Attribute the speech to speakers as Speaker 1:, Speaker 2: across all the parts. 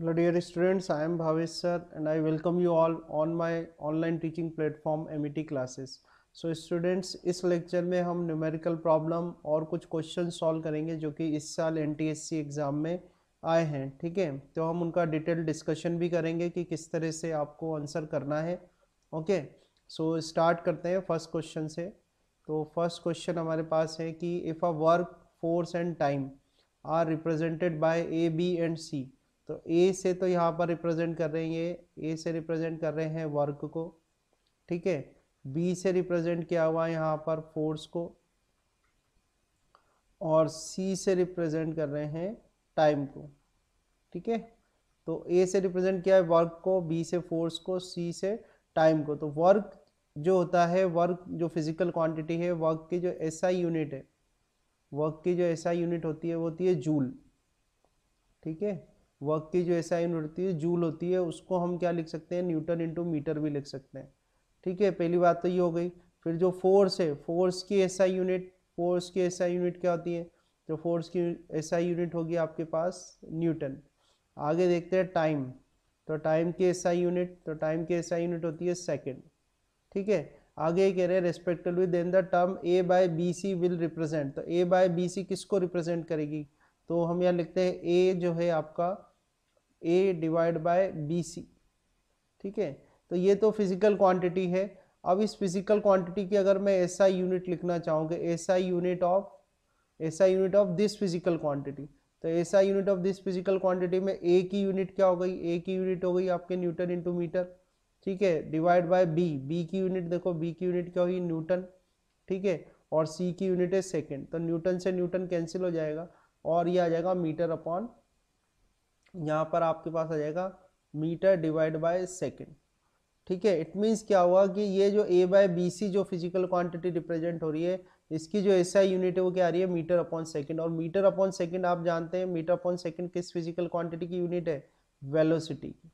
Speaker 1: Hello dear students, I am Bhavesh sir and I welcome you all on my online teaching platform MET classes so students इस lecture में हम numerical problem और कुछ question solve करेंगे जो कि इस साल एनटीएससी एग्ज़ाम में आए हैं ठीक है तो हम उनका डिटेल डिस्कशन भी करेंगे कि किस तरह से आपको आंसर करना है ओके सो स्टार्ट करते हैं फर्स्ट क्वेश्चन से तो फर्स्ट क्वेश्चन हमारे पास है कि if a work force and time are represented by A B and C तो ए से तो यहाँ पर रिप्रेजेंट कर रहे हैं ये ए से रिप्रेजेंट कर रहे हैं वर्क को ठीक है बी से रिप्रेजेंट किया हुआ है यहाँ पर फोर्स को और सी से रिप्रेजेंट कर रहे हैं टाइम को ठीक है तो ए से रिप्रेजेंट किया है वर्क को बी से फोर्स को सी से टाइम को तो वर्क जो होता है वर्क जो फिजिकल क्वांटिटी है वर्क की जो ऐसा यूनिट है वर्क की जो ऐसा यूनिट होती है वो होती है जूल ठीक है वर्क की जो ऐसा यूनिट होती है जूल होती है उसको हम क्या लिख सकते हैं न्यूटन इंटू मीटर भी लिख सकते हैं ठीक है पहली बात तो ये हो गई फिर जो फोर्स है फोर्स की ऐसा यूनिट फोर्स की ऐसा यूनिट क्या होती है तो फोर्स की ऐसा यूनिट होगी आपके पास न्यूटन आगे देखते हैं टाइम तो टाइम की ऐसा यूनिट तो टाइम की ऐसा यूनिट होती है सेकेंड ठीक है आगे कह रहे हैं respectively then the term A by B C will represent तो ए बाय बी सी किसको रिप्रेजेंट करेगी तो हम यहाँ लिखते हैं ए जो है आपका A divide by B C ठीक है तो ये तो फिजिकल क्वांटिटी है अब इस फिजिकल क्वांटिटी की अगर मैं ऐसा यूनिट लिखना चाहूँगा ऐसा यूनिट ऑफ ऐसा unit of this physical quantity तो ऐसा unit of this physical quantity में ए की यूनिट क्या हो गई ए की यूनिट हो गई आपके न्यूटन इंटू मीटर ठीक है डिवाइड बाय बी बी की यूनिट देखो बी की यूनिट क्या हुई न्यूटन ठीक है और सी की यूनिट है सेकेंड तो न्यूटन से न्यूटन कैंसिल हो जाएगा और ये आ जाएगा मीटर अपॉन यहाँ पर आपके पास आ जाएगा मीटर डिवाइड बाय सेकेंड ठीक है इट मीन्स क्या हुआ कि ये जो ए बाय बी सी जो फिजिकल क्वांटिटी रिप्रेजेंट हो रही है इसकी जो एस आई यूनिट है वो क्या आ रही है मीटर अपॉन सेकंड और मीटर अपॉन सेकेंड आप जानते हैं मीटर अपॉन सेकंड किस फिजिकल क्वांटिटी की यूनिट है वेलोसिटी की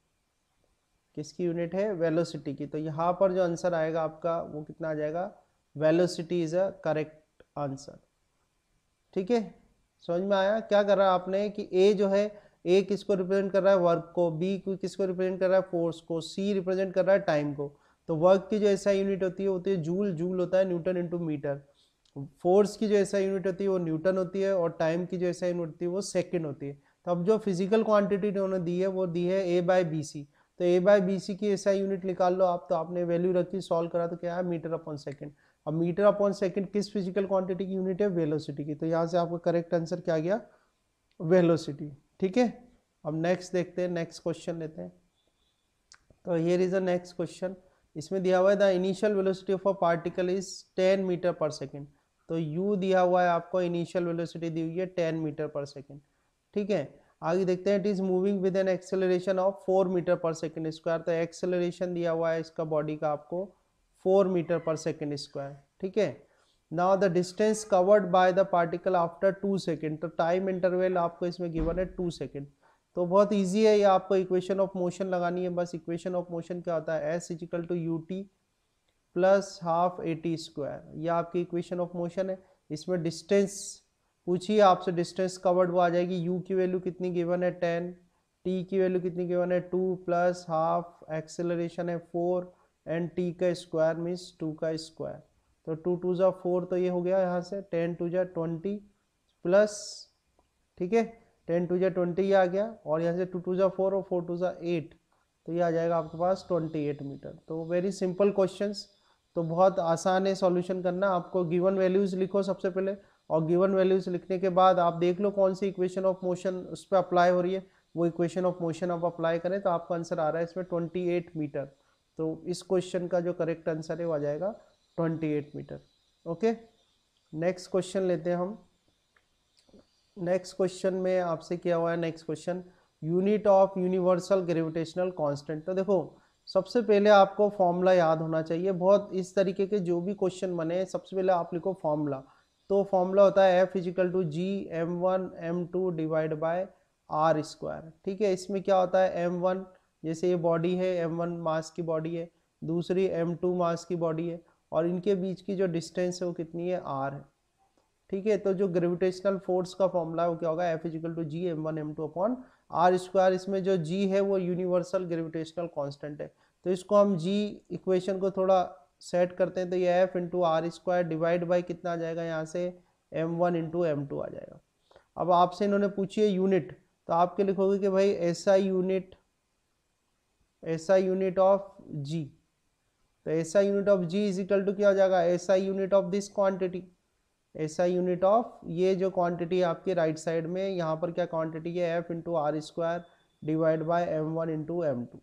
Speaker 1: किसकी यूनिट है वेलोसिटी की तो यहाँ पर जो आंसर आएगा आपका वो कितना आ जाएगा velocity is a correct answer ठीक है समझ में आया क्या कर रहा है आपने कि ए जो है ए किसको रिप्रेजेंट कर रहा है वर्क को बी किसको रिप्रेजेंट कर रहा है फोर्स को सी रिप्रेजेंट कर रहा है टाइम को तो वर्क की जो ऐसा यूनिट होती है होती है जूल जूल होता है न्यूटन इंटू मीटर फोर्स की जो ऐसा यूनिट होती है वो न्यूटन होती है और टाइम की जो ऐसा यूनिट होती है वो सेकेंड होती है तो अब जो फिजिकल क्वांटिटी उन्होंने दी है वो दी है ए बाय बी सी तो ए बाय बी सी की ऐसा यूनिट निकाल लो आप तो आपने वैल्यू रखी सॉल्व करा तो क्या है मीटर अपॉन सेकेंड अब मीटर अपॉन सेकेंड किस फिजिकल क्वांटिटी की यूनिट है वेलोसिटी की तो यहाँ से आपका करेक्ट आंसर क्या गया वेलोसिटी ठीक है अब नेक्स्ट देखते हैं नेक्स्ट क्वेश्चन लेते हैं तो here is a next question इसमें दिया हुआ है the initial velocity of a particle is 10 metre per second तो u दिया हुआ है आपको इनिशियल वेलोसिटी दी हुई है 10 मीटर पर सेकेंड ठीक है आगे देखते हैं it is moving with an acceleration of 4 metre per second square तो एक्सेलरेशन दिया हुआ है इसका बॉडी का आपको 4 मीटर पर सेकेंड स्क्वायर ठीक है now the distance covered by the particle after two second तो टाइम इंटरवेल आपको इसमें गिवन है टू सेकेंड तो बहुत ईजी है ये आपको इक्वेशन ऑफ मोशन लगानी है बस इक्वेशन ऑफ मोशन क्या होता है S is equal to U T plus half A T square यह आपकी इक्वेशन ऑफ मोशन है इसमें डिस्टेंस पूछिए आपसे डिस्टेंस कवर्ड वो आ जाएगी यू की वैल्यू कितनी गिवन है टेन टी की वैल्यू कितनी गिवन है टू प्लस हाफ एक्सेलरेशन है फोर एंड टी का स्क्वायर मीन्स टू का स्क्वायर तो टू टू ज़ा फोर तो ये हो गया यहाँ से टेन टू ज़ा ट्वेंटी प्लस ठीक है टेन टू ज़ा ट्वेंटी ये आ गया और यहाँ से टू टू ज़ा फोर और फोर टू ज़ा एट तो ये आ जाएगा आपके पास ट्वेंटी एट मीटर तो वेरी सिंपल क्वेश्चन तो बहुत आसान है सॉल्यूशन करना आपको गिवन वैल्यूज़ लिखो सबसे पहले और गिवन वैल्यूज़ लिखने के बाद आप देख लो कौन सी इक्वेशन ऑफ मोशन उस पर अप्लाई हो रही है वो इक्वेशन ऑफ मोशन आप अप्लाई करें तो आपका आंसर आ रहा है इसमें ट्वेंटी एट मीटर तो इस क्वेश्चन का जो करेक्ट आंसर है वो आ जाएगा 28 मीटर ओके नेक्स्ट क्वेश्चन लेते हैं हम नेक्स्ट क्वेश्चन में आपसे क्या हुआ है next question unit of universal gravitational constant तो देखो सबसे पहले आपको फॉर्मूला याद होना चाहिए बहुत इस तरीके के जो भी क्वेश्चन बने सबसे पहले आप लिखो फॉर्मूला तो फॉर्मूला होता है F is equal to G M one M two divide by R square ठीक है इसमें क्या होता है एम वन जैसे ये बॉडी है एम वन मास की बॉडी है दूसरी एम टू मास की बॉडी है और इनके बीच की जो डिस्टेंस है वो कितनी है आर है ठीक है तो जो ग्रेविटेशनल फोर्स का फॉर्मूला है वो क्या होगा F is equal to G M one M two upon R square इसमें जो जी है वो यूनिवर्सल ग्रेविटेशनल कांस्टेंट है तो इसको हम जी इक्वेशन को थोड़ा सेट करते हैं तो ये F into R square divide by कितना आ जाएगा यहाँ से M one into M two आ जाएगा अब आपसे इन्होंने पूछी है यूनिट तो आपके लिखोगे कि भाई S I unit S I unit of G तो ऐसा unit of G is equal to क्या हो जाएगा ऐसा यूनिट ऑफ दिस क्वांटिटी ऐसा यूनिट ऑफ ये जो क्वांटिटी आपके राइट साइड में यहाँ पर क्या क्वांटिटी है F into R square divide by M one into M two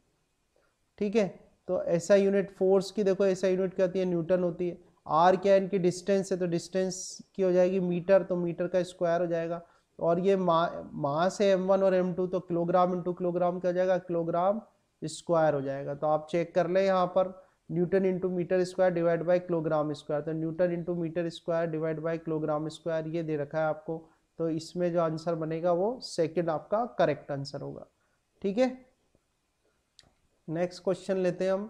Speaker 1: ठीक है तो ऐसा यूनिट फोर्स की देखो ऐसा यूनिट क्या होती है न्यूटन होती है आर क्या इनकी डिस्टेंस है तो डिस्टेंस की हो जाएगी मीटर तो मीटर का स्क्वायर हो जाएगा और ये मा मास है एम वन और एम टू तो किलोग्राम इंटू किलोग्राम क्या हो जाएगा किलोग्राम स्क्वायर हो जाएगा तो आप चेक कर लें यहाँ पर newton into metre square divide by kilogram square तो newton into metre square divide by kilogram square ये दे रखा है आपको तो इसमें जो आंसर बनेगा वो सेकेंड आपका करेक्ट आंसर होगा ठीक है नेक्स्ट क्वेश्चन लेते हैं हम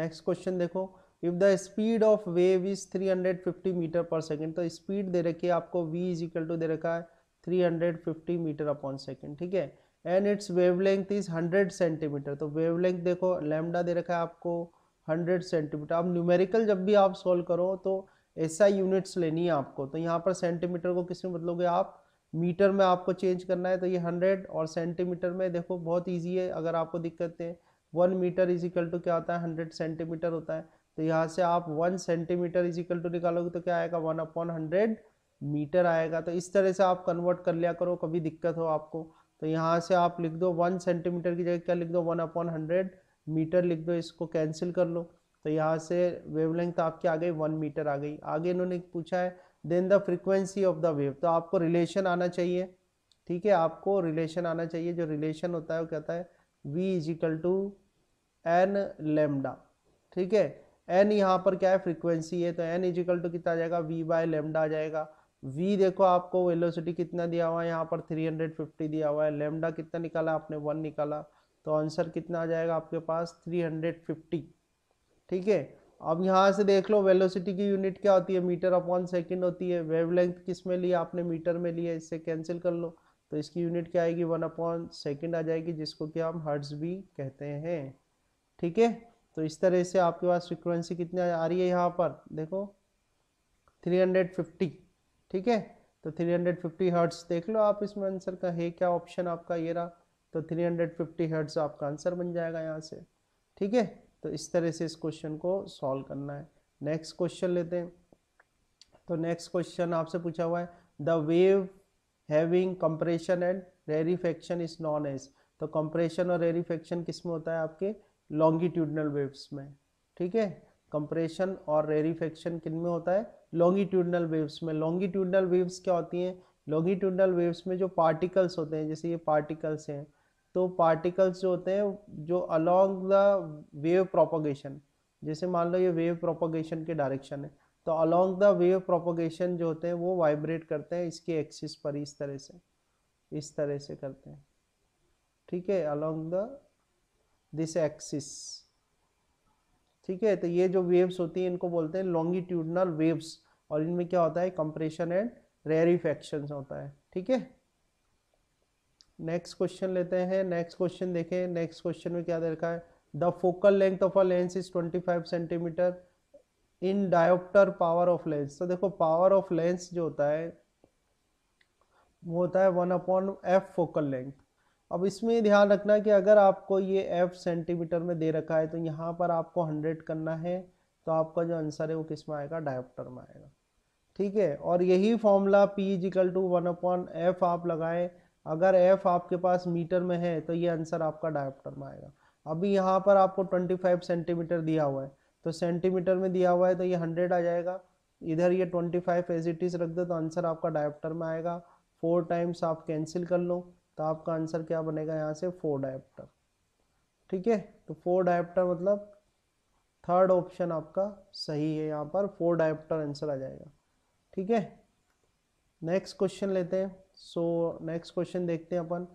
Speaker 1: नेक्स्ट क्वेश्चन देखो if the speed of wave is 350 metre per second तो स्पीड दे रखी है आपको v इज इक्वल टू दे रखा है 350 मीटर अपॉन सेकेंड ठीक है and it's wavelength is 100 centimetre तो वेवलेंथ देखो लेमडा दे रखा है आपको हंड्रेड सेंटीमीटर आप न्यूमेरिकल जब भी आप सॉल्व करो तो ऐसा यूनिट्स लेनी है आपको तो यहाँ पर सेंटीमीटर को किस में बदलोगे आप मीटर में आपको चेंज करना है तो ये हंड्रेड और सेंटीमीटर में देखो बहुत ईजी है अगर आपको दिक्कत है वन मीटर इजिकल टू क्या होता है हंड्रेड सेंटीमीटर होता है तो यहाँ से आप वन सेंटीमीटर इजिकल टू निकालोगे तो क्या आएगा वन अपॉन हंड्रेड मीटर आएगा तो इस तरह से आप कन्वर्ट कर लिया करो कभी दिक्कत हो आपको तो यहाँ से आप लिख दो वन सेंटीमीटर की जगह क्या लिख दो वन अपॉन हंड्रेड मीटर लिख दो इसको कैंसिल कर लो तो यहाँ से वेवलेंथ आपकी आ गई वन मीटर आ गई आगे इन्होंने पूछा है then the frequency of the wave तो आपको रिलेशन आना चाहिए ठीक है आपको रिलेशन आना चाहिए जो रिलेशन होता है वो कहता है V is equal to N lambda ठीक है एन यहाँ पर क्या है फ्रिक्वेंसी है तो एन इज इक्वल टू कितना आ जाएगा वी बाय लेमडा आ जाएगा वी देखो आपको वेलोसिटी कितना दिया हुआ है यहाँ पर फिफ्टी दिया हुआ है लेमडा कितना निकाला आपने वन निकाला तो आंसर कितना आ जाएगा आपके पास 350 ठीक है अब यहाँ से देख लो वेलोसिटी की यूनिट क्या होती है मीटर अपॉन सेकेंड होती है वेवलेंथ किस में लिया आपने मीटर में लिया इससे कैंसिल कर लो तो इसकी यूनिट क्या आएगी वन अपॉन सेकेंड आ जाएगी जिसको कि हम हर्ट्स भी कहते हैं ठीक है तो इस तरह से आपके पास फ्रिक्वेंसी कितनी आ रही है यहाँ पर देखो थ्री ठीक है तो थ्री हंड्रेड देख लो आप इसमें आंसर का है क्या ऑप्शन आपका ये रहा तो 350 हंड्रेड आपका आंसर बन जाएगा यहाँ से ठीक है तो इस तरह से इस क्वेश्चन को सॉल्व करना है नेक्स्ट क्वेश्चन लेते हैं तो नेक्स्ट क्वेश्चन आपसे पूछा हुआ है the wave having compression and rarefaction is known as तो कंप्रेशन और रेरीफेक्शन किस में होता है आपके लॉन्गिट्यूडनल वेव्स में ठीक है कंप्रेशन और रेरीफेक्शन किन में होता है लॉन्गिट्यूडनल वेव्स में लॉन्गिट्यूडनल वेव्स क्या होती हैं लॉन्गिट्यूडनल वेव्स में जो पार्टिकल्स होते हैं जैसे ये पार्टिकल्स हैं तो पार्टिकल्स जो होते हैं जो अलॉन्ग द वेव प्रोपोगेशन जैसे मान लो ये वेव प्रोपोगेशन के डायरेक्शन है तो अलॉन्ग द वेव प्रोपोगेशन जो होते हैं वो वाइब्रेट करते हैं इसके एक्सिस पर इस तरह से इस तरह से करते हैं ठीक है अलॉन्ग द दिस एक्सिस ठीक है तो ये जो वेव्स होती हैं इनको बोलते हैं लॉन्गिट्यूडनल वेव्स और इनमें क्या होता है कंप्रेशन एंड रेरिफेक्शन होता है ठीक है नेक्स्ट क्वेश्चन लेते हैं नेक्स्ट क्वेश्चन देखें नेक्स्ट क्वेश्चन में क्या दे रखा है the focal length of a lens is 25 centimetre in dioptre power of lens तो देखो पावर ऑफ लेंस जो होता है वो होता है one upon F focal length अब इसमें ध्यान रखना कि अगर आपको ये एफ सेंटीमीटर में दे रखा है तो यहाँ पर आपको हंड्रेड करना है तो आपका जो आंसर है वो किस में आएगा डायोप्टर में आएगा ठीक है और यही formula P is equal to one upon F आप लगाएं अगर एफ आपके पास मीटर में है तो ये आंसर आपका डायोप्टर में आएगा अभी यहाँ पर आपको 25 सेंटीमीटर दिया हुआ है तो सेंटीमीटर में दिया हुआ है तो ये 100 आ जाएगा इधर ये 25 फाइव एज इट इज़ रख दो तो आंसर आपका डायोप्टर में आएगा फोर टाइम्स आप कैंसिल कर लो तो आपका आंसर क्या बनेगा यहाँ से फोर डायोप्टर ठीक है तो फोर डायोप्टर मतलब थर्ड ऑप्शन आपका सही है यहाँ पर फोर डायोप्टर आंसर आ जाएगा ठीक है नेक्स्ट क्वेश्चन लेते हैं सो नेक्स्ट क्वेश्चन देखते हैं अपन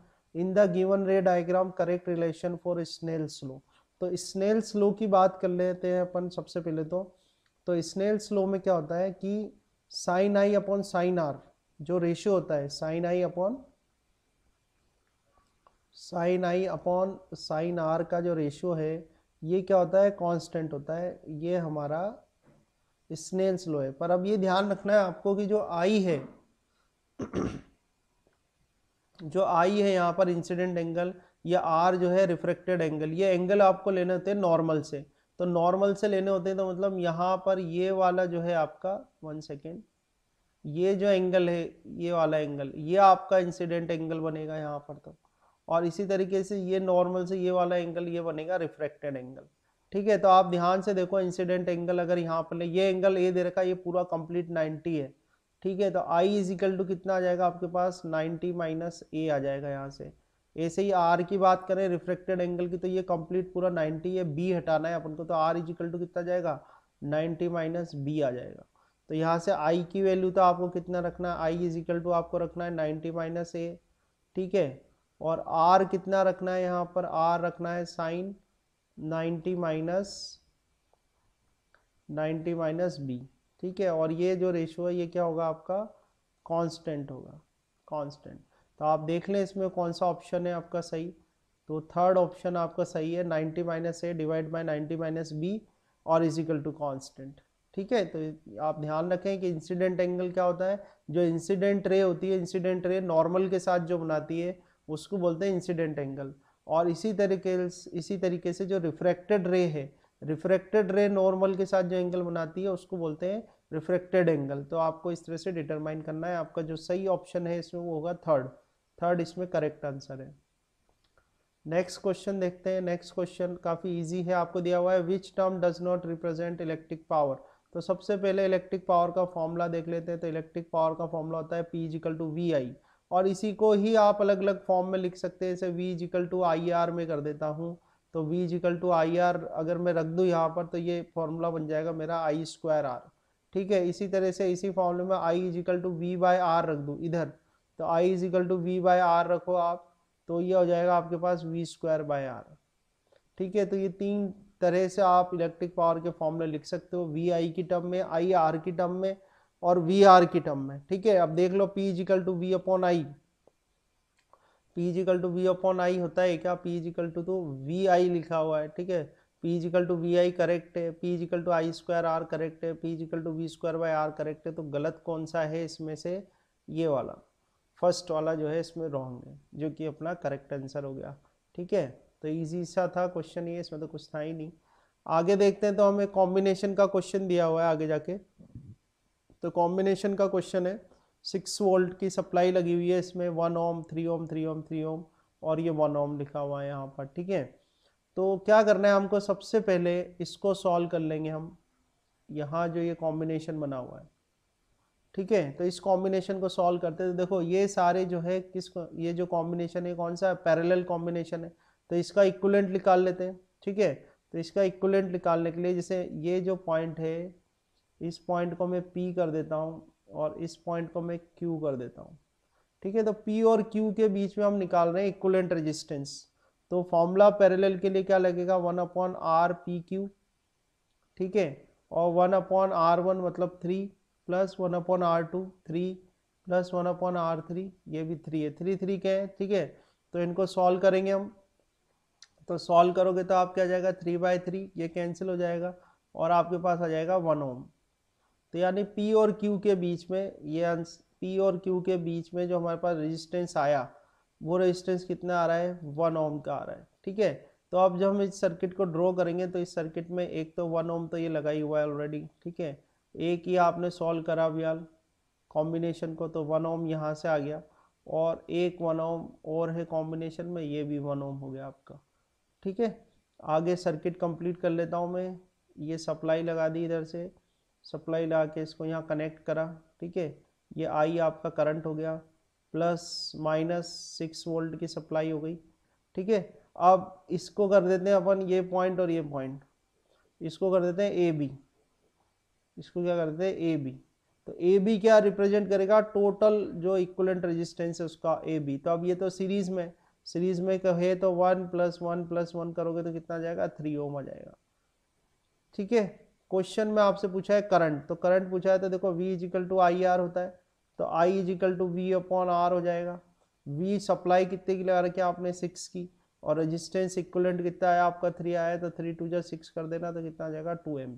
Speaker 1: in the given ray diagram correct relation for Snell's law तो स्नेल्स लो की बात कर लेते हैं अपन सबसे पहले तो तो स्नेल्स लो में क्या होता है कि sine I upon sine R जो रेशियो होता है sine I upon sine I upon sine R का जो रेशियो है ये क्या होता है कांस्टेंट होता है ये हमारा स्नेल्स लो है पर अब ये ध्यान रखना है आपको कि जो आई है जो आई है यहाँ पर इंसिडेंट एंगल या आर जो है रिफ्रेक्टेड एंगल ये एंगल आपको लेने होते हैं नॉर्मल से तो नॉर्मल से लेने होते हैं तो मतलब यहाँ पर ये वाला जो है आपका वन सेकेंड ये जो एंगल है ये वाला एंगल ये आपका इंसिडेंट एंगल बनेगा यहाँ पर तो और इसी तरीके से ये नॉर्मल से ये वाला एंगल ये बनेगा रिफ्रेक्टेड एंगल ठीक है तो आप ध्यान से देखो इंसिडेंट एंगल अगर यहाँ पर ले ये एंगल ये दे रखा है ये पूरा कंप्लीट 90 है ठीक है तो आई इज इक्वल टू कितना आ जाएगा आपके पास नाइन्टी माइनस ए आ जाएगा यहाँ से ऐसे ही आर की बात करें रिफ्लेक्टेड एंगल की तो ये कंप्लीट पूरा नाइन्टी है बी हटाना है अपन को तो आर इज इक्वल टू कितना जाएगा नाइन्टी माइनस बी आ जाएगा तो यहाँ से आई की वैल्यू तो आपको कितना रखना है आई इज इक्वल टू आपको रखना है नाइन्टी माइनस ए ठीक है और आर कितना रखना है यहाँ पर आर रखना है sine ninety minus ninety minus B ठीक है और ये जो रेशो है ये क्या होगा आपका कांस्टेंट होगा कांस्टेंट तो आप देख लें इसमें कौन सा ऑप्शन है आपका सही तो थर्ड ऑप्शन आपका सही है 90 minus A divide by 90 minus B और इज इक्वल टू कांस्टेंट ठीक है तो आप ध्यान रखें कि इंसिडेंट एंगल क्या होता है जो इंसिडेंट रे होती है इंसिडेंट रे नॉर्मल के साथ जो बनाती है उसको बोलते हैं इंसिडेंट एंगल और इसी तरीके इसी तरीके से जो रिफ्रैक्टेड रे है रिफ्रैक्टेड रे नॉर्मल के साथ जो एंगल बनाती है उसको बोलते हैं रिफ्रैक्टेड एंगल तो आपको इस तरह से डिटरमाइन करना है आपका जो सही ऑप्शन है इसमें वो होगा थर्ड थर्ड इसमें करेक्ट आंसर है नेक्स्ट क्वेश्चन देखते हैं नेक्स्ट क्वेश्चन काफ़ी इजी है आपको दिया हुआ है which term does not represent electric power तो सबसे पहले इलेक्ट्रिक पावर का फॉर्मूला देख लेते हैं तो इलेक्ट्रिक पावर का फॉर्मूला होता है P is equal to V I और इसी को ही आप अलग अलग फॉर्म में लिख सकते हैं जैसे V is equal to I R में कर देता हूँ तो v is equal to I R अगर मैं रख दूँ यहाँ पर तो ये फॉर्मूला बन जाएगा मेरा आई स्क्वायर आर ठीक है इसी तरह से इसी फॉर्मूले में I is equal to V by R रख दूँ इधर तो I is equal to V by R रखो आप तो ये हो जाएगा आपके पास वी स्क्वायर बाई आर ठीक है तो ये तीन तरह से आप इलेक्ट्रिक पावर के फॉर्मूले लिख सकते हो वी आई की टर्म में आई आर की टर्म में और वी आर की टर्म में ठीक है अब देख लो P is equal to V upon I P is equal to V upon I होता है क्या पी इजिकल टू तो वी आई लिखा हुआ है ठीक है P is equal to V I correct है P is equal to I square R correct है P is equal to V square by R correct है तो गलत कौन सा है इसमें से ये वाला फर्स्ट वाला जो है इसमें रॉन्ग है जो कि अपना करेक्ट आंसर हो गया ठीक है तो ईजी सा था क्वेश्चन ये इसमें तो कुछ था ही नहीं आगे देखते हैं तो हमें कॉम्बिनेशन का क्वेश्चन दिया हुआ है आगे जाके तो कॉम्बिनेशन का क्वेश्चन है सिक्स वोल्ट की सप्लाई लगी हुई है इसमें one ohm three ohm three ohm three ohm और ये वन ओम लिखा हुआ है यहाँ पर ठीक है तो क्या करना है हमको सबसे पहले इसको सॉल्व कर लेंगे हम यहाँ जो ये कॉम्बिनेशन बना हुआ है ठीक है तो इस कॉम्बिनेशन को सॉल्व करते हैं तो देखो ये सारे जो है किस ये जो कॉम्बिनेशन है कौन सा है पैरेलल कॉम्बिनेशन है तो इसका इक्वलेंट निकाल लेते हैं ठीक है तो इसका इक्वलेंट निकालने के लिए जैसे ये जो पॉइंट है इस पॉइंट को मैं पी कर देता हूँ और इस पॉइंट को मैं क्यू कर देता हूँ ठीक है तो पी और क्यू के बीच में हम निकाल रहे हैं इक्वलेंट रेजिस्टेंस तो फॉर्मूला पैरेलल के लिए क्या लगेगा one upon R P Q ठीक है और वन अपॉन आर वन मतलब three plus one upon R two three plus one upon R three ये भी थ्री है थ्री थ्री के हैं ठीक है तो इनको सॉल्व करेंगे हम तो सॉल्व करोगे तो आप क्या जाएगा थ्री बाय थ्री ये कैंसिल हो जाएगा और आपके पास आ जाएगा वन ओम तो यानी पी और क्यू के बीच में ये आंसर पी और क्यू के बीच में जो हमारे पास रेजिस्टेंस आया वो रेजिस्टेंस कितना आ रहा है वन ओम का आ रहा है ठीक है तो अब जब हम इस सर्किट को ड्रॉ करेंगे तो इस सर्किट में एक तो वन ओम तो ये लगा ही हुआ है ऑलरेडी ठीक है एक ही आपने सॉल्व करा यार कॉम्बिनेशन को तो वन ओम यहाँ से आ गया और एक वन ओम और है कॉम्बिनेशन में ये भी वन ओम हो गया आपका ठीक है आगे सर्किट कंप्लीट कर लेता हूँ मैं ये सप्लाई लगा दी इधर से सप्लाई ला के इसको यहाँ कनेक्ट करा ठीक है ये आई आपका करंट हो गया प्लस माइनस सिक्स वोल्ट की सप्लाई हो गई ठीक है अब इसको कर देते हैं अपन ये पॉइंट और ये पॉइंट इसको कर देते हैं ए बी इसको क्या कर देते हैं ए बी तो ए बी क्या रिप्रेजेंट करेगा टोटल जो इक्वलेंट रेजिस्टेंस है उसका ए बी तो अब ये तो सीरीज में सीरीज में कहे तो one plus one plus one करोगे तो कितना जाएगा थ्री ओम आ जाएगा ठीक है क्वेश्चन में आपसे पूछा है करंट तो करंट पूछा है तो देखो V is equal to I R होता है तो I is equal to V upon R हो जाएगा वी सप्लाई कितने की लगा रखी है आपने सिक्स की और रेजिस्टेंस इक्वलेंट कितना है आपका थ्री आया तो थ्री टू जो सिक्स कर देना तो कितना आ जाएगा टू एम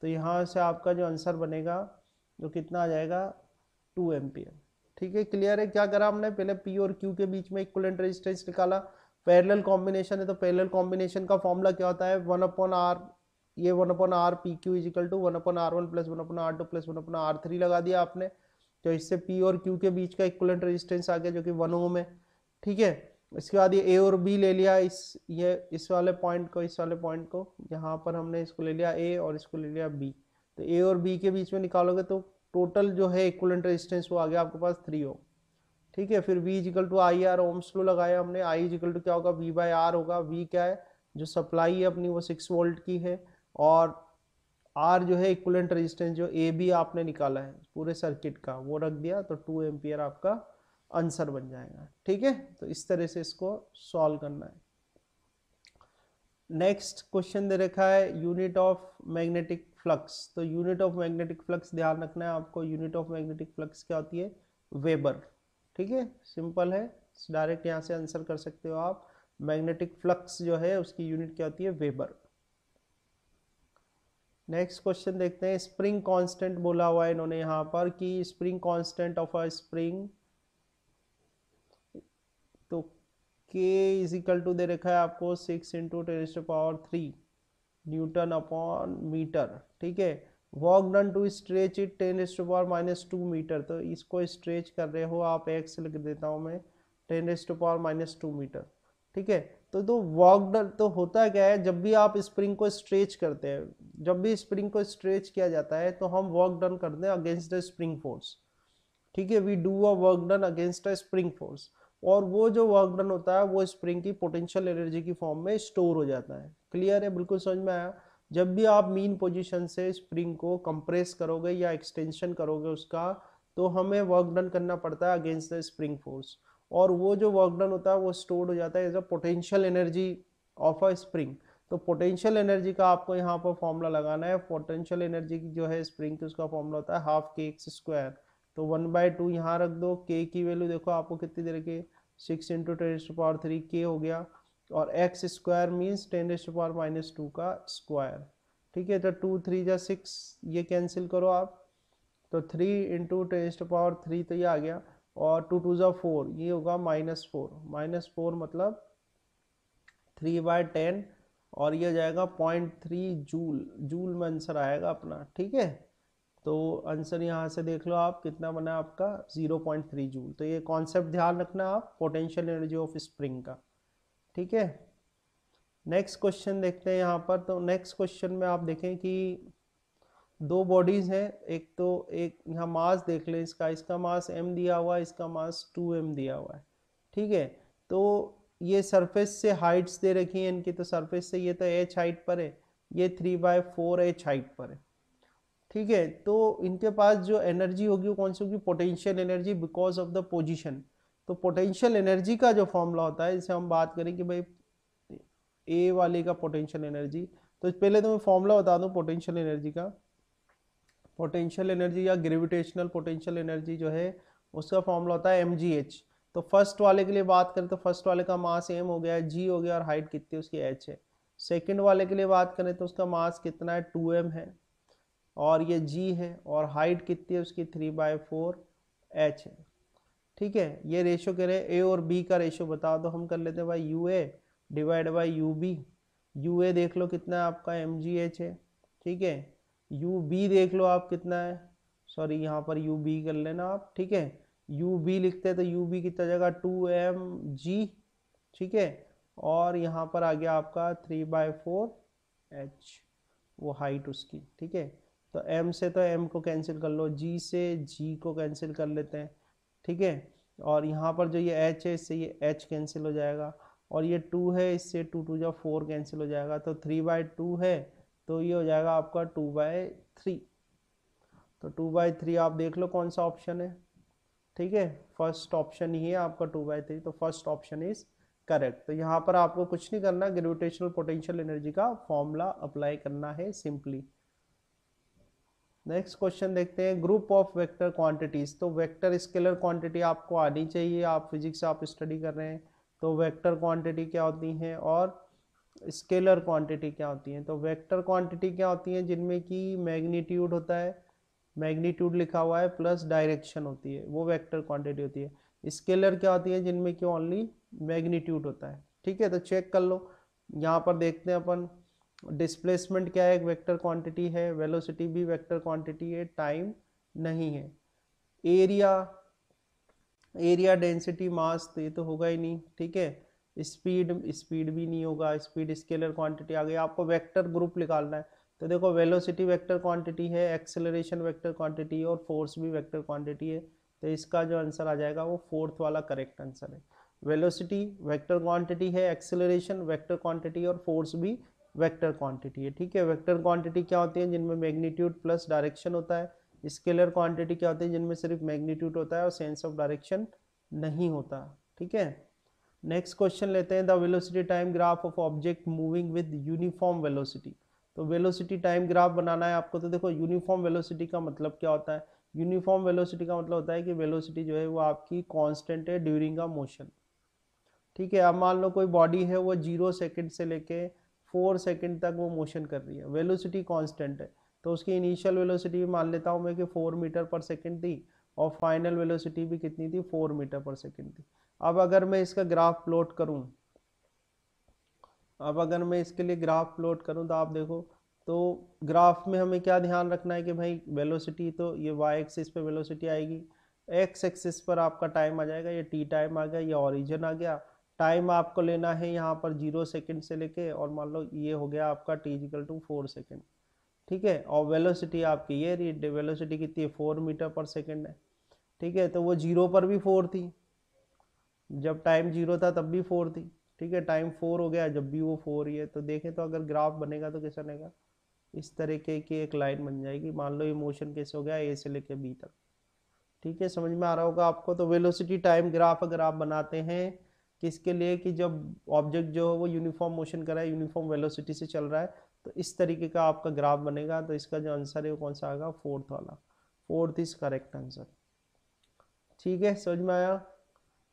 Speaker 1: तो यहाँ से आपका जो आंसर बनेगा जो कितना आ जाएगा टू एम ठीक है क्लियर है क्या करा हमने पहले पी और क्यू के बीच में इक्वलेंट रेजिस्टेंस निकाला पैरेलल कॉम्बिनेशन है तो पैरेलल कॉम्बिनेशन का फॉर्मूला क्या होता है वन अपॉन आर ये one upon R P Q is equal to one upon R one plus one upon R two plus one upon R three लगा दिया आपने तो इससे पी और क्यू के बीच का इक्वलेंट रेजिस्टेंस आ गया जो कि वन ओम है ठीक है इसके बाद ये ए और बी ले लिया इस ये इस वाले पॉइंट को इस वाले पॉइंट को यहाँ पर हमने इसको ले लिया ए और इसको ले लिया बी तो ए और बी के बीच में निकालोगे तो टोटल जो है इक्वलेंट रेजिस्टेंस वो आ गया आपके पास थ्री ओम ठीक है फिर V is equal to I R Ohm's law लगाया हमने आई इजिकल टू क्या होगा वी बाई आर होगा वी क्या है जो सप्लाई है अपनी वो सिक्स वोल्ट की है और आर जो है इक्वलेंट रेजिस्टेंस जो ए बी आपने निकाला है पूरे सर्किट का वो रख दिया तो टू एम्पियर आपका आंसर बन जाएगा ठीक है तो इस तरह से इसको सॉल्व करना है नेक्स्ट क्वेश्चन दे रखा है यूनिट ऑफ मैग्नेटिक फ्लक्स तो यूनिट ऑफ मैग्नेटिक फ्लक्स ध्यान रखना है आपको यूनिट ऑफ मैग्नेटिक फ्लक्स क्या होती है वेबर ठीक है सिंपल है डायरेक्ट यहाँ से आंसर कर सकते हो आप मैग्नेटिक फ्लक्स जो है उसकी यूनिट क्या होती है वेबर नेक्स्ट क्वेश्चन देखते हैं स्प्रिंग कांस्टेंट बोला हुआ है इन्होंने यहां पर कि spring constant of a spring तो के इज इक्वल टू दे रखा है आपको six into ten raised power three newton upon metre ठीक है work done to stretch it ten raised power minus two metre तो इसको स्ट्रेच कर रहे हो आप एक्स लिख देता हूँ मैं ten raised power minus two metre ठीक है तो दो तो वॉकडर तो होता क्या है जब भी आप स्प्रिंग को स्ट्रेच करते हैं जब भी स्प्रिंग को स्ट्रेच किया जाता है तो हम वर्क डन करते हैं अगेंस्ट द स्प्रिंग फोर्स ठीक है we do a work done against a spring force और वो जो वर्क डन होता है वो स्प्रिंग की पोटेंशियल एनर्जी की फॉर्म में स्टोर हो जाता है क्लियर है बिल्कुल समझ में आया जब भी आप मीन पोजिशन से स्प्रिंग को कंप्रेस करोगे या एक्सटेंशन करोगे उसका तो हमें वर्क डन करना पड़ता है अगेंस्ट द स्प्रिंग फोर्स और वो जो वर्क डन होता है वो स्टोर्ड हो जाता है as a potential energy of a spring तो पोटेंशियल एनर्जी का आपको यहाँ पर फॉर्मूला लगाना है पोटेंशियल एनर्जी की जो है स्प्रिंग की उसका फॉर्मूला होता है हाफ के एक्स स्क्वायर तो वन बाय टू यहाँ रख दो के की वैल्यू देखो आपको कितनी देर के six into ten to power three K हो गया और X square means ten to power minus two का स्क्वायर ठीक है तो टू थ्री या सिक्स ये कैंसिल करो आप तो three into ten to power three तो ये आ गया और टू टू ज़ा फोर ये होगा माइनस फोर माइनस फोर मतलब थ्री बाय टेन और ये जाएगा पॉइंट थ्री जूल जूल में आंसर आएगा अपना ठीक है तो आंसर यहाँ से देख लो आप कितना बना आपका ज़ीरो पॉइंट थ्री जूल तो ये कॉन्सेप्ट ध्यान रखना आप पोटेंशियल एनर्जी ऑफ स्प्रिंग का ठीक है नेक्स्ट क्वेश्चन देखते हैं यहाँ पर तो नेक्स्ट क्वेश्चन में आप देखें कि दो बॉडीज़ हैं एक तो एक यहाँ मास देख लें इसका इसका मास एम दिया हुआ है इसका मास टू एम दिया हुआ है ठीक है तो ये सरफेस से हाइट्स दे रखी हैं इनकी तो सरफेस से ये तो एच हाइट पर है ये three by four H height पर है ठीक है तो इनके पास जो एनर्जी होगी वो कौन सी होगी potential energy because of the position तो पोटेंशियल एनर्जी का जो फॉर्मूला होता है जैसे हम बात करें कि भाई ए वाले का पोटेंशियल एनर्जी तो पहले तो मैं फॉर्मूला बता दूँ पोटेंशियल एनर्जी का पोटेंशियल एनर्जी या ग्रेविटेशनल पोटेंशियल एनर्जी जो है उसका फॉर्मूला होता है एम तो फर्स्ट वाले के लिए बात करें तो फर्स्ट वाले का मास एम हो गया जी हो गया और हाइट कितनी उसकी एच है सेकेंड वाले के लिए बात करें तो उसका मास कितना है टू एम है और ये जी है और हाइट कितनी है उसकी थ्री बाय फोर एच है ठीक है ये रेशो कह रहे हैं ए और बी का रेशो बताओ तो हम कर लेते हैं भाई U A divide by U B U A देख लो कितना है आपका एम जी एच है ठीक है यू बी देख लो आप कितना है सॉरी यहाँ पर यू बी कर लेना आप ठीक है यू बी लिखते हैं तो यू बी कितना जाएगा टू एम जी ठीक है और यहाँ पर आ गया आपका थ्री बाय फोर एच वो हाइट उसकी ठीक है तो एम से तो एम को कैंसिल कर लो जी से जी को कैंसिल कर लेते हैं ठीक है और यहाँ पर जो ये एच है इससे ये एच कैंसिल हो जाएगा और ये टू है इससे टू टू जो फोर कैंसिल हो जाएगा तो थ्री बाय टू है तो ये हो जाएगा आपका टू बाय थ्री तो टू बाय थ्री आप देख लो कौन सा ऑप्शन है ठीक है फर्स्ट ऑप्शन ही है आपका टू बाय थ्री तो फर्स्ट ऑप्शन इज करेक्ट तो यहाँ पर आपको कुछ नहीं करना ग्रेविटेशनल पोटेंशियल एनर्जी का फॉर्मूला अप्लाई करना है सिंपली नेक्स्ट क्वेश्चन देखते हैं ग्रुप ऑफ वेक्टर क्वांटिटीज तो वेक्टर स्केलर क्वांटिटी आपको आनी चाहिए आप फिजिक्स आप स्टडी कर रहे हैं तो वेक्टर क्वांटिटी क्या होती है और स्केलर क्वांटिटी क्या होती हैं तो वेक्टर क्वांटिटी क्या होती हैं जिनमें कि मैग्नीट्यूड होता है मैग्नीट्यूड लिखा हुआ है प्लस डायरेक्शन होती है वो वेक्टर क्वांटिटी होती है स्केलर क्या होती है जिनमें कि ओनली मैग्नीट्यूड होता है ठीक है तो चेक कर लो यहाँ पर देखते हैं अपन डिस्प्लेसमेंट क्या है एक वेक्टर क्वांटिटी है वेलोसिटी भी वेक्टर क्वांटिटी है टाइम नहीं है एरिया एरिया डेंसिटी मास तो ये तो होगा ही नहीं ठीक है स्पीड स्पीड भी नहीं होगा स्पीड स्केलर क्वांटिटी आ गई आपको वेक्टर ग्रुप निकालना है तो देखो वेलोसिटी वेक्टर क्वांटिटी है एक्सेलरेशन वेक्टर क्वांटिटी है और फोर्स भी वेक्टर क्वांटिटी है तो इसका जो आंसर आ जाएगा वो फोर्थ वाला करेक्ट आंसर है वेलोसिटी वेक्टर क्वांटिटी है एक्सेलरेशन वेक्टर क्वांटिटी और फोर्स भी वेक्टर क्वांटिटी है ठीक है वेक्टर क्वांटिटी क्या होती है जिनमें मैग्नीट्यूड प्लस डायरेक्शन होता है स्केलर क्वांटिटी क्या होती है जिनमें सिर्फ मैग्नीट्यूड होता है और सेंस ऑफ डायरेक्शन नहीं होता ठीक है नेक्स्ट क्वेश्चन लेते हैं the velocity time graph of object moving with uniform velocity तो वेलोसिटी टाइम ग्राफ बनाना है आपको तो देखो यूनिफॉर्म वेलोसिटी का मतलब क्या होता है यूनिफॉर्म वेलोसिटी का मतलब होता है कि वेलोसिटी जो है वो आपकी कांस्टेंट है ड्यूरिंग अ मोशन ठीक है अब मान लो कोई बॉडी है वो जीरो सेकेंड से लेके फोर सेकेंड तक वो मोशन कर रही है वेलोसिटी कॉन्स्टेंट है तो उसकी इनिशियल वेलोसिटी भी मान लेता हूँ मैं कि फोर मीटर पर सेकेंड थी और फाइनल वेलोसिटी भी कितनी थी फोर मीटर पर सेकेंड थी अब अगर मैं इसका ग्राफ प्लॉट करूं अब अगर मैं इसके लिए ग्राफ प्लॉट करूं तो आप देखो तो ग्राफ में हमें क्या ध्यान रखना है कि भाई वेलोसिटी तो ये वाई एक्सिस पे वेलोसिटी आएगी एक्स एक्सिस पर आपका टाइम आ जाएगा ये टी टाइम आ गया ये ओरिजिन आ गया टाइम आपको लेना है यहाँ पर जीरो सेकेंड से लेके और मान लो ये हो गया आपका T is equal to four second ठीक है और वेलोसिटी आपकी ये रही वेलोसिटी कितनी है फोर मीटर पर सेकेंड है ठीक है तो वो जीरो पर भी फोर थी जब टाइम जीरो था तब भी फोर थी ठीक है टाइम फोर हो गया जब भी वो फोर ही है तो देखें तो अगर ग्राफ बनेगा तो कैसा बनेगा इस तरीके की एक लाइन बन जाएगी मान लो ये मोशन कैसे हो गया ए से लेके बी तक ठीक है समझ में आ रहा होगा आपको तो वेलोसिटी टाइम ग्राफ अगर आप बनाते हैं किसके लिए कि जब ऑब्जेक्ट जो है वो यूनिफॉर्म मोशन कर रहा है यूनिफॉर्म वेलोसिटी से चल रहा है तो इस तरीके का आपका ग्राफ बनेगा तो इसका जो आंसर है वो कौन सा आएगा फोर्थ वाला फोर्थ इज करेक्ट आंसर ठीक है समझ में आया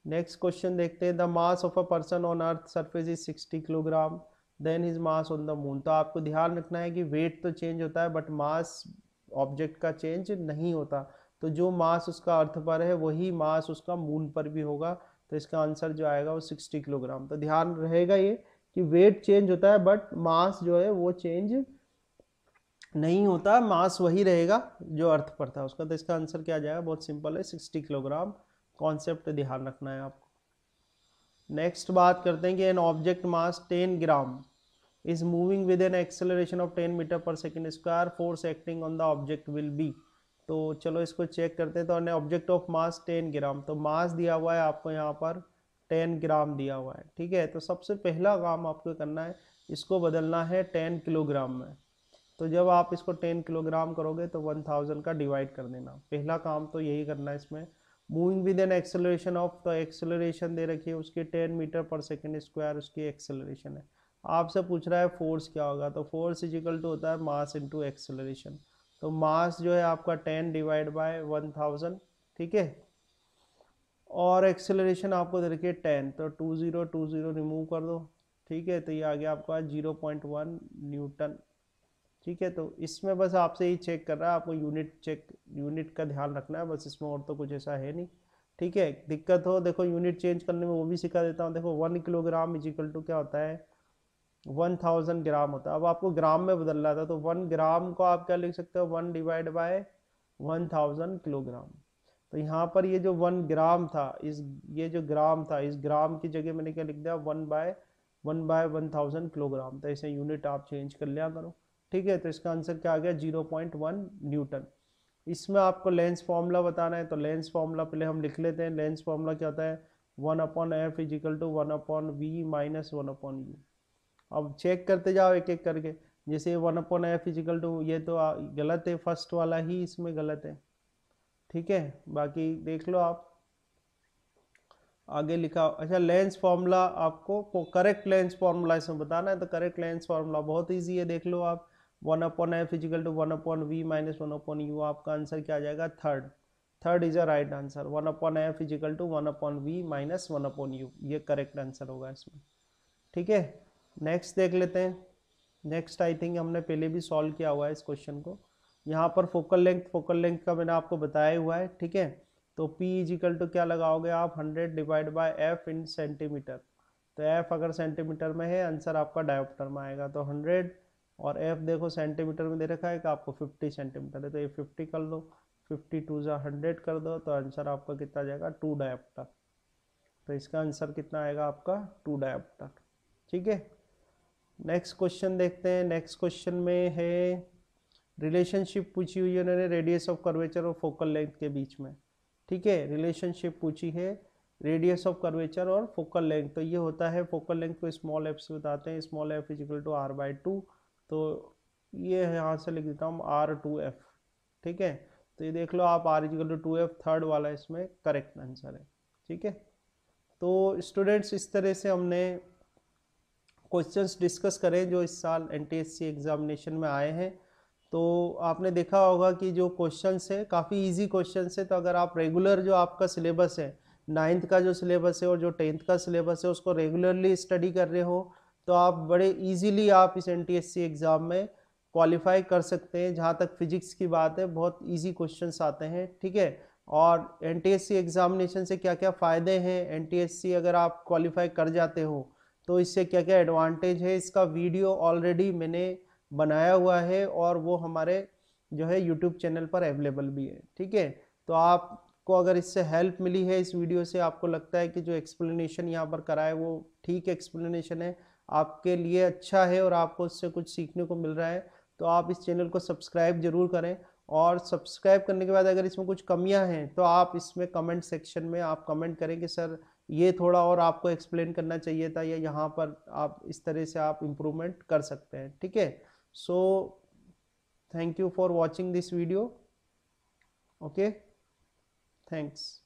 Speaker 1: नेक्स्ट क्वेश्चन देखते हैं the mass of a person on earth surface is 60 kilogram then his mass on the moon तो आपको ध्यान रखना है कि वेट तो चेंज होता है बट मास ऑब्जेक्ट का चेंज नहीं होता तो जो मास उसका अर्थ पर है वही मास उसका मून पर भी होगा तो इसका आंसर जो आएगा वो 60 किलोग्राम तो ध्यान रहेगा ये कि वेट चेंज होता है बट मास जो है वो चेंज नहीं होता मास वही रहेगा जो अर्थ पर था उसका तो इसका आंसर क्या जाएगा बहुत सिंपल है 60 किलोग्राम कॉन्सेप्ट ध्यान रखना है आपको नेक्स्ट बात करते हैं कि an object mass 10 gram is moving with an acceleration of 10 metre per second square force acting on the object will be तो चलो इसको चेक करते हैं तो अन्य ऑब्जेक्ट ऑफ मास 10 ग्राम तो मास दिया हुआ है आपको यहाँ पर 10 ग्राम दिया हुआ है ठीक है तो सबसे पहला काम आपको करना है इसको बदलना है 10 किलोग्राम में तो जब आप इसको 10 किलोग्राम करोगे तो 1000 का डिवाइड कर देना पहला काम तो यही करना है इसमें moving with an acceleration of तो एक्सेलरेशन दे रखी है उसकी ten metre per second square उसकी एक्सेलरेशन है आपसे पूछ रहा है फोर्स क्या होगा तो फोर्स इजिकल टू होता है मास इंटू एक्सेलरेशन तो मास जो है आपका ten divide by one thousand ठीक है और एक्सेलरेशन आपको दे रखिए टेन तो two zero two zero remove कर दो ठीक है तो ये आ गया आपका जीरो पॉइंट वन न्यूटन ठीक है तो इसमें बस आपसे ही चेक कर रहा है आपको यूनिट चेक यूनिट का ध्यान रखना है बस इसमें और तो कुछ ऐसा है नहीं ठीक है दिक्कत हो देखो यूनिट चेंज करने में वो भी सिखा देता हूँ देखो वन किलोग्राम इजिकल टू क्या होता है वन थाउजेंड ग्राम होता है अब आपको ग्राम में बदलना था तो वन ग्राम को आप क्या लिख सकते हो one divide by one thousand kilogram तो यहाँ पर ये जो वन ग्राम था इस ये जो ग्राम था इस ग्राम की जगह मैंने क्या लिख दिया one by one by one thousand kilogram तो ऐसे यूनिट आप चेंज कर लिया करो ठीक है तो इसका आंसर क्या आ गया जीरो पॉइंट वन न्यूटन इसमें आपको लेंस फॉर्मूला बताना है तो लेंस फॉर्मूला पहले हम लिख लेते हैं लेंस फॉर्मूला क्या होता है one upon F is equal to one upon V minus one upon U अब चेक करते जाओ एक एक करके जैसे one upon F is equal to ये तो गलत है फर्स्ट वाला ही इसमें गलत है ठीक है बाकी देख लो आप आगे लिखा अच्छा लेंस फॉर्मूला आपको करेक्ट लेंस फॉर्मूला इसमें बताना है तो करेक्ट लेंस फॉर्मूला बहुत ईजी है देख लो आप one upon F is equal to one upon V minus one upon U आपका आंसर क्या आ जाएगा third third is a right answer one upon F is equal to one upon V minus one upon U ये correct answer होगा इसमें ठीक है next देख लेते हैं नेक्स्ट आई थिंक हमने पहले भी सॉल्व किया हुआ है इस क्वेश्चन को यहाँ पर फोकल लेंथ फोकल लेंथ का मैंने आपको बताया हुआ है ठीक है तो P इजिकल टू क्या लगाओगे आप 100 divide by F in centimetre तो F अगर सेंटीमीटर में है आंसर आपका डायोप्टर में आएगा तो और एफ देखो सेंटीमीटर में दे रखा है कि आपको फिफ्टी सेंटीमीटर है तो ये फिफ्टी कर लो फिफ्टी टू जो हंड्रेड कर दो तो आंसर आपका कितना जाएगा टू डायप्टर तो इसका आंसर कितना आएगा आपका टू डायप्टर ठीक है नेक्स्ट क्वेश्चन देखते हैं नेक्स्ट क्वेश्चन में है रिलेशनशिप पूछी हुई है उन्होंने रेडियस ऑफ कर्वेचर और फोकल लेंथ के बीच में ठीक है रिलेशनशिप पूछी है रेडियस ऑफ कर्वेचर और फोकल लेंथ तो ये होता है फोकल लेंथ को स्मॉल एफ से बताते हैं small F is equal to R by two तो ये है यहाँ से लिख देता हूँ आर टू एफ ठीक है तो ये देख लो आप R is equal to two F third वाला इसमें करेक्ट आंसर है ठीक है तो स्टूडेंट्स इस तरह से हमने क्वेश्चंस डिस्कस करें जो इस साल एन एग्ज़ामिनेशन में आए हैं तो आपने देखा होगा कि जो क्वेश्चंस है काफ़ी इजी क्वेश्चंस है तो अगर आप रेगुलर जो आपका सिलेबस है नाइन्थ का जो सिलेबस है और जो टेंथ का सिलेबस है उसको रेगुलरली स्टडी कर रहे हो तो आप बड़े इजीली आप इस एन एग्ज़ाम में क्वालिफाई कर सकते हैं जहाँ तक फिजिक्स की बात है बहुत इजी क्वेश्चंस आते हैं ठीक है और एन एग्ज़ामिनेशन से क्या क्या फ़ायदे हैं एन अगर आप क्वालिफाई कर जाते हो तो इससे क्या क्या एडवांटेज है इसका वीडियो ऑलरेडी मैंने बनाया हुआ है और वो हमारे जो है यूट्यूब चैनल पर अवेलेबल भी है ठीक है तो आपको अगर इससे हेल्प मिली है इस वीडियो से आपको लगता है कि जो एक्सप्लेनेशन यहाँ पर कराए वो ठीक एक्सप्लेनेशन है आपके लिए अच्छा है और आपको उससे कुछ सीखने को मिल रहा है तो आप इस चैनल को सब्सक्राइब जरूर करें और सब्सक्राइब करने के बाद अगर इसमें कुछ कमियां हैं तो आप इसमें कमेंट सेक्शन में आप कमेंट करें कि सर ये थोड़ा और आपको एक्सप्लेन करना चाहिए था या यहाँ पर आप इस तरह से आप इम्प्रूवमेंट कर सकते हैं ठीक है so thank you for watching this video okay thanks